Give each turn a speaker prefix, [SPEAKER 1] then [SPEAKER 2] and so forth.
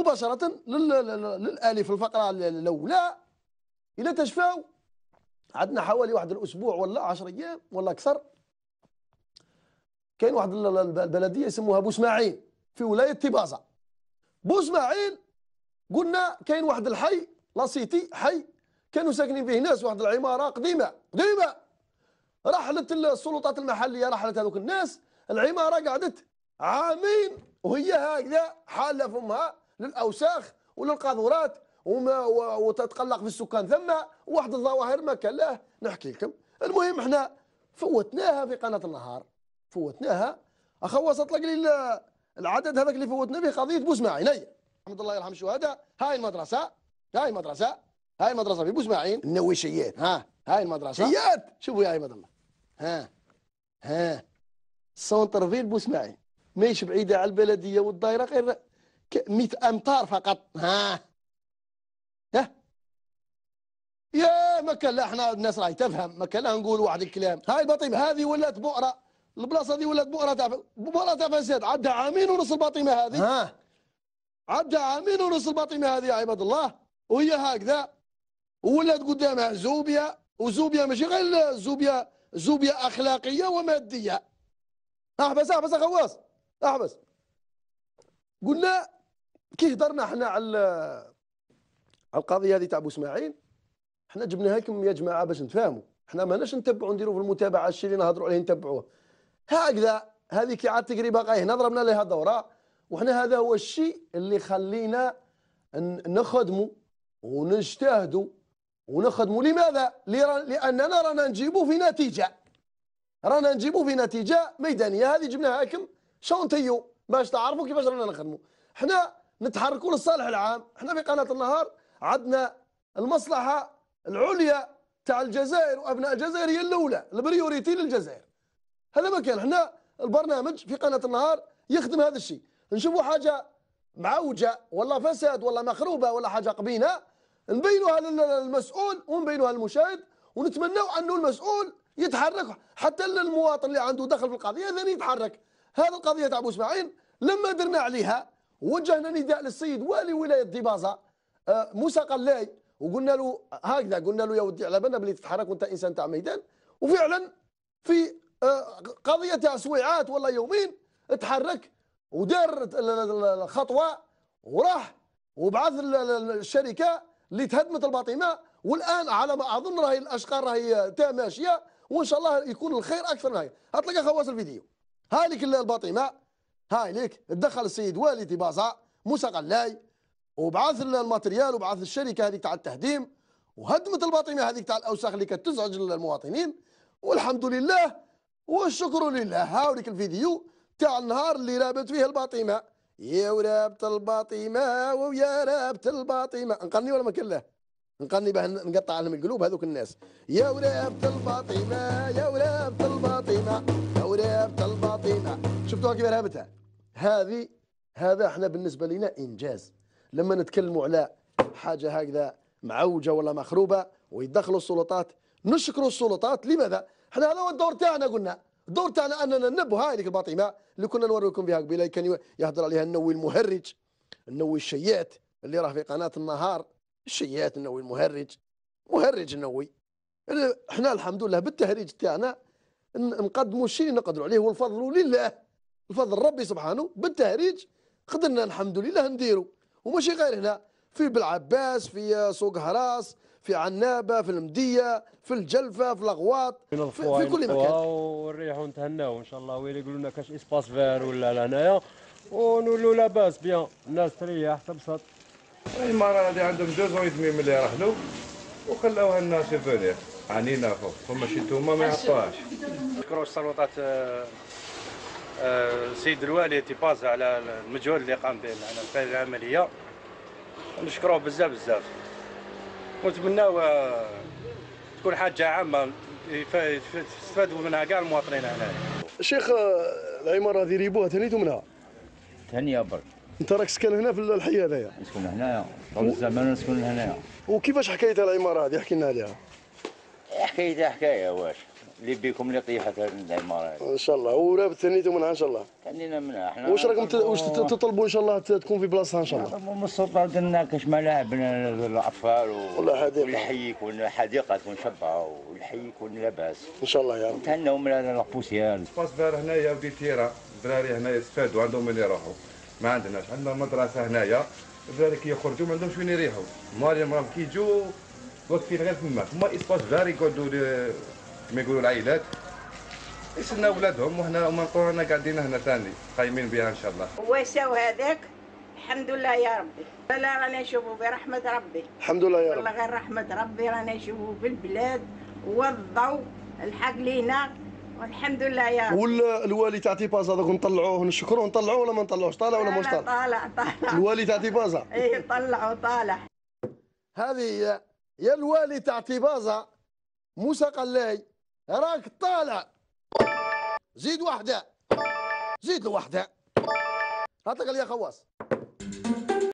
[SPEAKER 1] مباشرة للآلي في الفقرة الأولى إلى تشفاو عندنا حوالي واحد الأسبوع ولا 10 أيام ولا أكثر كاين واحد البلدية يسموها بوسماعيل في ولاية تيبازا بوسماعيل قلنا كاين واحد الحي لاسيتي حي كانوا ساكنين فيه ناس واحد العمارة قديمة قديمة رحلت السلطات المحلية رحلت هذوك الناس العمارة قعدت عامين وهي هكذا حالة فمها للاوساخ وللقاذورات وما وتتقلق في السكان ثم واحد الظواهر ما كان له نحكي لكم المهم احنا فوتناها في قناه النهار فوتناها اخو وسط لك العدد هذاك اللي فوتنا به قضيه بوسماعين اي الحمد لله يرحم الشهداء هاي المدرسه هاي المدرسه هاي المدرسه في بوسماعين النوويشيات ها هاي المدرسه شيات شوفوا يا عباد الله ها ها سونتر فيل بوسماعين ماهيش بعيده على البلديه والدائره غير 100 امتار فقط ها ها يا ما كان لا احنا الناس راهي تفهم ما كان لا نقول واحد الكلام هاي البطيم هذه ولات بؤره البلاصه هذه ولات بؤره تاع بؤره تاع فساد عدى عامين ونص البطيمه هذه ها عدى عامين ونص البطيمه هذه يا عباد الله وهي هكذا ولات قدامها زوبيا وزوبيا ماشي غير زوبيا زوبيا اخلاقيه وماديه احبس احبس يا غواص احبس قلنا كي هضرنا حنا على على القضيه هذه تاع بو اسماعيل حنا جبناها لكم يا جماعه باش نتفاهموا حنا ماناش نتبعوا نديروا في المتابعه الشيء اللي نهضروا عليه نتبعوه هكذا هذه كي عاد تقريبا قايه هنا ضربنا لها دوره وحنا هذا هو الشيء اللي خلينا نخدموا ونجتهدوا ونخدموا لماذا؟ لاننا رانا نجيبوا في نتيجه رانا نجيبوا في نتيجه ميدانيه هذه جبناها لكم شونتيو باش تعرفوا كيفاش رانا نخدموا حنا نتحركوا للصالح العام احنا في قناة النهار عندنا المصلحة العليا تاع الجزائر وابناء الجزائر هي الاولى البريوريتي للجزائر هذا ما كان احنا البرنامج في قناة النهار يخدم هذا الشيء نشوفوا حاجة معوجة ولا فساد ولا مخروبة ولا حاجة قبينة نبينوها للمسؤول ونبينوها للمشاهد ونتمناو انه المسؤول يتحرك حتى المواطن اللي عنده دخل في القضيه ثاني يتحرك هذه القضيه تاع ابو اسماعيل لما درنا عليها وجهنا نداء للسيد والي ولايه ديبازا آه، موسى قلاي وقلنا له هكذا قلنا له يا ودي على بالنا بلي تتحرك وانت انسان تاع ميدان وفعلا في آه، قضيه تاع سويعات ولا يومين تحرك ودار الخطوه وراح وبعث الشركه اللي تهدمت الباطمه والان على ما اظن راهي الاشقار راهي تا ماشيه وان شاء الله يكون الخير اكثر من هاي هتلقى خواص الفيديو هالك الباطمه هاي ليك دخل السيد والدي بازا موسى قلاي وبعث الماتريال وبعث الشركه هذيك تاع التهديم وهدمت الباطمه هذيك تاع الاوساخ اللي كانت تزعج المواطنين والحمد لله والشكر لله هاوريك الفيديو تاع النهار اللي رابت فيه الباطمه يا ورابت الباطمه ويا رابت الباطمه نقني ولا ما كله نقني باه نقطع لهم القلوب هذوك الناس يا ورابت الباطمه يا ورابت شفتوها كيف هبتها هذه هذا احنا بالنسبة لنا إنجاز لما نتكلموا على حاجة هكذا معوجة ولا مخروبة ويدخلوا السلطات نشكروا السلطات لماذا؟ احنا هذا هو الدور تاعنا قلنا الدور تاعنا أننا ننبه هذيك الباطمة اللي كنا نوريكم بها قبيلة كان يهضر عليها النووي المهرج النووي الشيات اللي راه في قناة النهار الشيات النووي المهرج مهرج النووي احنا الحمد لله بالتهريج تاعنا نقدموا الشيء اللي نقدروا عليه والفضل لله بفضل ربي سبحانه بالتهريج قدرنا الحمد لله نديرو وماشي غير هنا في بالعباس في سوق هراس في عنابه في المديه في الجلفه في الاغواط في, في كل مكان ونريحوا نتهناو ان شاء الله ويلي يقولوا لنا كاش اسباس فير ولا لهنايا ونقولوا لاباس بيان الناس تريح تبسط المرأة هذه عندهم دوز ويثمي ملي رحلوا وخلاوها لنا سيفونير عنينا فوق فما شي توما ما يعطوهاش كروش سلطات آه، السيد آه، الوالي تيباز على المجهود اللي قام به معنا في هذه العمليه نشكروه بزاف بزاف ونتمناو تكون حاجه عامه يستفادوا منها كاع المواطنين هنايا شيخ آه، العماره هذه ريبوها تهنيتوا منها تهنيه برك انت راك سكن هنا في الحي هذايا نسكن هنايا طول الزمان نسكن هنايا وكيفاش حكايه العماره هذه احكي لنا عليها حكايتها حكايه واش اللي بيكم اللي طيحت من العماره ان شاء الله ورابط ثانيته منها ان شاء الله تهنينا منها احنا واش راكم واش تطلبوا ان شاء الله تكون في بلاصتها ان شاء الله نطلبوا من السلطه ديالنا كاش ملاعب للاطفال والله حديقه والحي يكون حديقه تكون شبعه والحي يكون لاباس ان شاء الله يا رب نتهناو من هذا القوسيان سباس بار هنايا ودي تيرا الدراري هنايا استفادوا عندهم وين يروحوا ما عندناش عندنا مدرسه هنايا الدراري كي يخرجوا ما عندهمش وين يريحوا مالي المرام كي يجوا واقفين غير تما تما اسباس فاري يقعدوا كما يقولوا العائلات يسلنا ولادهم وهنا هما كورونا قاعدين هنا ثاني قايمين بها ان شاء الله ويساو هذاك الحمد لله يا ربي لا رانا نشوفوا برحمه ربي الحمد لله يا ربي والله غير رحمه ربي رانا نشوفوا في البلاد والضوء الحق لينا والحمد لله يا رب والوالي تاع تيبازا دوك نطلعوه نشكروه نطلعوه ولا ما نطلعوش طالع ولا مش طالع طالع طالع الوالي تاع تيبازا ايه طلعوا طالع هذه هي يا الوالي تاع تيبازا موسى قلاي راك طالع زيد واحدة زيد له واحدة هات لك يا خواص